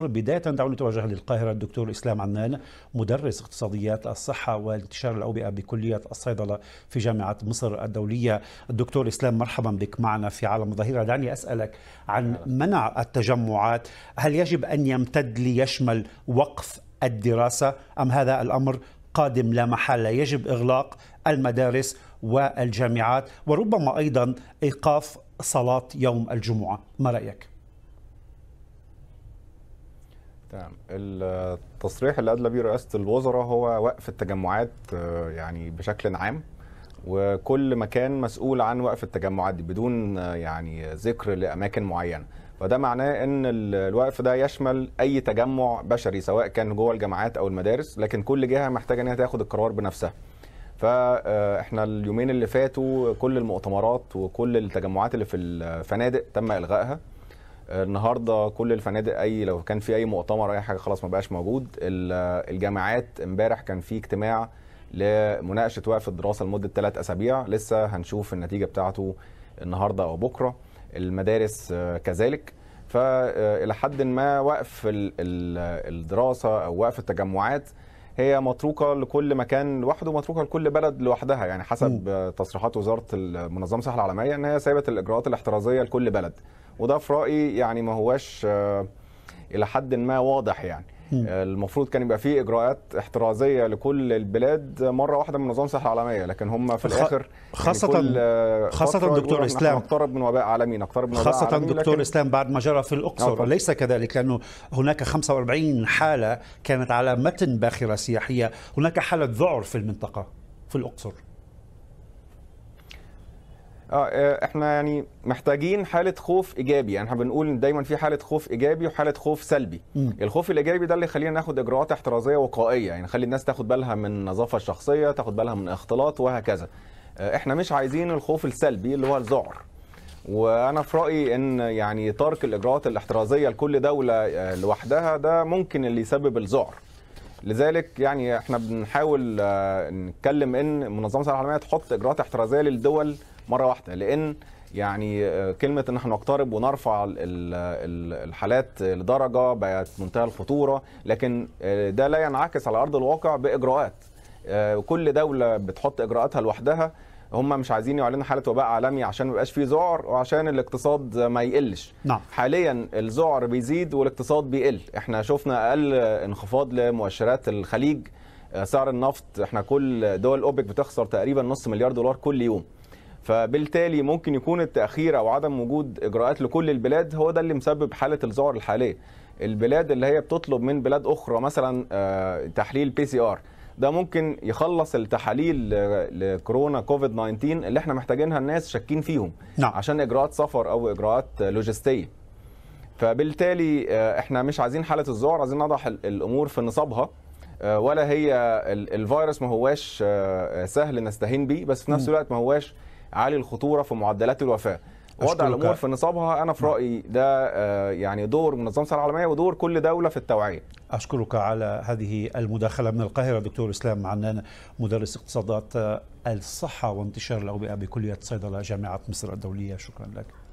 بداية دعوني أتوجه للقاهرة الدكتور إسلام عنان مدرس اقتصاديات الصحة وانتشار الأوبئة بكلية الصيدلة في جامعة مصر الدولية الدكتور إسلام مرحبا بك معنا في عالم ظهيرة دعني أسألك عن منع التجمعات هل يجب أن يمتد ليشمل وقف الدراسة أم هذا الأمر قادم لا محالة يجب إغلاق المدارس والجامعات وربما أيضا إيقاف صلاة يوم الجمعة ما رأيك؟ نعم. التصريح اللي ادلى بيه رئاسه الوزراء هو وقف التجمعات آه، يعني بشكل عام وكل مكان مسؤول عن وقف التجمعات دي بدون آه، يعني ذكر لاماكن معينه فده معناه ان الوقف ده يشمل اي تجمع بشري سواء كان جوه الجامعات او المدارس لكن كل جهه محتاجه انها تاخد القرار بنفسها فاحنا آه، اليومين اللي فاتوا كل المؤتمرات وكل التجمعات اللي في الفنادق تم الغائها النهارده كل الفنادق اي لو كان في اي مؤتمر اي حاجه خلاص ما بقاش موجود الجامعات امبارح كان في اجتماع لمناقشه وقف الدراسه لمده ثلاث اسابيع لسه هنشوف النتيجه بتاعته النهارده او بكره المدارس آه، كذلك فالى آه، حد ما وقف الدراسه او وقف التجمعات هي متروكه لكل مكان لوحده متروكه لكل بلد لوحدها يعني حسب تصريحات وزاره منظمه الصحه العالميه ان هي سايبه الاجراءات الاحترازيه لكل بلد وده في رايي يعني ما هواش آه، الى حد ما واضح يعني آه، المفروض كان يبقى فيه اجراءات احترازيه لكل البلاد مره واحده من نظام الصحه العالميه لكن هم في الاخر خاصه يعني خاصه آه، دكتور اسلام نقترب من وباء عالمي نقترب من خاصه وباء عالمي دكتور اسلام بعد ما جرى في الاقصر ليس كذلك لانه هناك 45 حاله كانت على متن باخره سياحيه هناك حاله ذعر في المنطقه في الاقصر آه،, اه احنا يعني محتاجين حاله خوف ايجابي يعني احنا بنقول دايما في حاله خوف ايجابي وحاله خوف سلبي م. الخوف الايجابي ده اللي يخلينا ناخد اجراءات احترازيه وقائيه يعني نخلي الناس تاخد بالها من النظافه الشخصيه تاخد بالها من اختلاط وهكذا آه، احنا مش عايزين الخوف السلبي اللي هو الذعر وانا في رايي ان يعني ترك الاجراءات الاحترازيه لكل دوله آه، لوحدها ده ممكن اللي يسبب الذعر لذلك يعني احنا بنحاول نتكلم ان منظمه الصحه العالميه تحط اجراءات احترازيه للدول مره واحده لان يعني آه، كلمه ان احنا نقترب ونرفع الحالات لدرجه بقت منتهى الخطوره لكن آه، ده لا ينعكس على ارض الواقع باجراءات آه، كل دوله بتحط اجراءاتها لوحدها هم مش عايزين يعلنوا حاله وباء عالمي عشان ما يبقاش فيه ذعر وعشان الاقتصاد ما يقلش نعم. حاليا الذعر بيزيد والاقتصاد بيقل احنا شفنا اقل انخفاض لمؤشرات الخليج سعر النفط احنا كل دول اوبك بتخسر تقريبا نص مليار دولار كل يوم فبالتالي ممكن يكون التاخير او عدم وجود اجراءات لكل البلاد هو ده اللي مسبب حاله الذعر الحاليه البلاد اللي هي بتطلب من بلاد اخرى مثلا آه، تحليل بي سي ار ده ممكن يخلص التحاليل آه، لكورونا كوفيد 19 اللي احنا محتاجينها الناس شاكين فيهم نعم. عشان اجراءات سفر او اجراءات لوجستيه فبالتالي آه، احنا مش عايزين حاله الذعر عايزين نضع الامور في نصابها ولا هي الفيروس ما هواش سهل نستهين بيه بس في نفس الوقت ما هواش عالي الخطوره في معدلات الوفاه وضع الامور في نصابها انا في نعم. رايي ده آه، يعني دور منظمه الصحه العالميه ودور كل دوله في التوعيه اشكرك على هذه المداخله من القاهره دكتور اسلام عنان مدرس اقتصادات آه، الصحه وانتشار الاوبئه بكليه صيدله جامعه مصر الدوليه شكرا لك